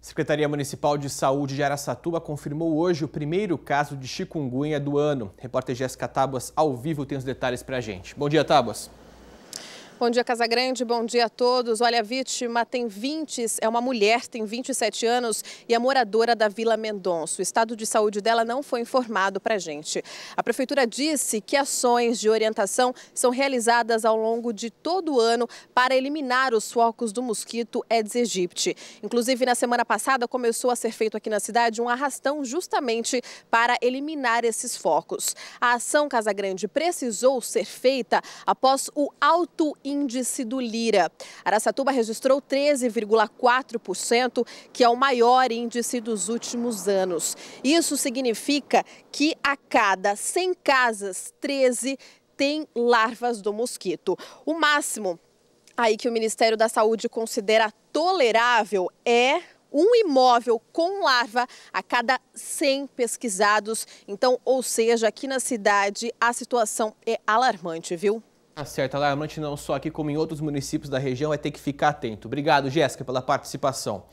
Secretaria Municipal de Saúde de Araçatuba confirmou hoje o primeiro caso de chikungunya do ano. repórter Jéssica Tábuas, ao vivo, tem os detalhes para a gente. Bom dia, Tábuas. Bom dia, Casagrande. Bom dia a todos. Olha, a vítima tem 20, é uma mulher, tem 27 anos e é moradora da Vila Mendonça. O estado de saúde dela não foi informado para a gente. A prefeitura disse que ações de orientação são realizadas ao longo de todo o ano para eliminar os focos do mosquito Aedes aegypti. Inclusive, na semana passada começou a ser feito aqui na cidade um arrastão justamente para eliminar esses focos. A ação Casagrande precisou ser feita após o alto índice do Lira. Araçatuba registrou 13,4%, que é o maior índice dos últimos anos. Isso significa que a cada 100 casas, 13 têm larvas do mosquito. O máximo aí que o Ministério da Saúde considera tolerável é um imóvel com larva a cada 100 pesquisados. Então, ou seja, aqui na cidade a situação é alarmante, viu? Tá certo, alarmante não só aqui como em outros municípios da região, vai ter que ficar atento. Obrigado, Jéssica, pela participação.